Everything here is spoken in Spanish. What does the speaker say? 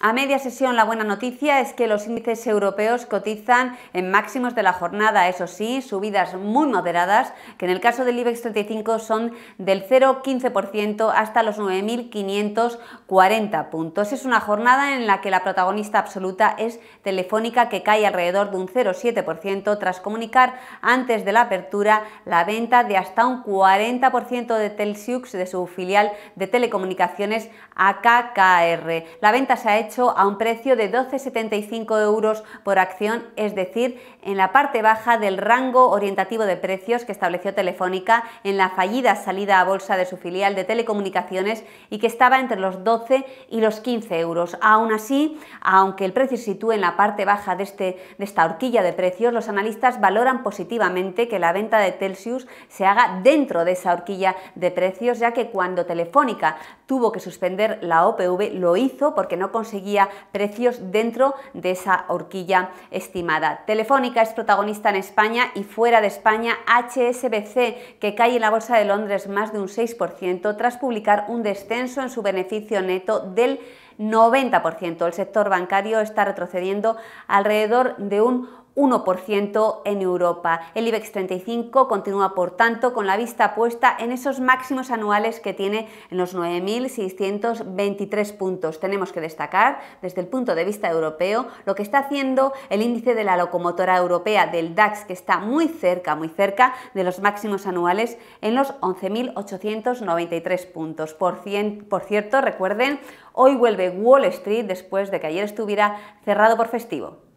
A media sesión la buena noticia es que los índices europeos cotizan en máximos de la jornada, eso sí, subidas muy moderadas, que en el caso del IBEX 35 son del 0,15% hasta los 9.540 puntos. Es una jornada en la que la protagonista absoluta es Telefónica, que cae alrededor de un 0,7% tras comunicar antes de la apertura la venta de hasta un 40% de Telsiux de su filial de telecomunicaciones a La venta se ha hecho a un precio de 12,75 euros por acción, es decir, en la parte baja del rango orientativo de precios que estableció Telefónica en la fallida salida a bolsa de su filial de telecomunicaciones y que estaba entre los 12 y los 15 euros. Aún así, aunque el precio se sitúe en la parte baja de, este, de esta horquilla de precios, los analistas valoran positivamente que la venta de Telsius se haga dentro de esa horquilla de precios, ya que cuando Telefónica tuvo que suspender la OPV lo hizo porque no consiguió precios dentro de esa horquilla estimada. Telefónica es protagonista en España y fuera de España HSBC, que cae en la Bolsa de Londres más de un 6% tras publicar un descenso en su beneficio neto del 90%. El sector bancario está retrocediendo alrededor de un 1% en Europa. El IBEX 35 continúa, por tanto, con la vista puesta en esos máximos anuales que tiene en los 9.623 puntos. Tenemos que destacar, desde el punto de vista europeo, lo que está haciendo el índice de la locomotora europea del DAX, que está muy cerca, muy cerca de los máximos anuales en los 11.893 puntos. Por, cierto, recuerden, hoy vuelve Wall Street después de que ayer estuviera cerrado por festivo.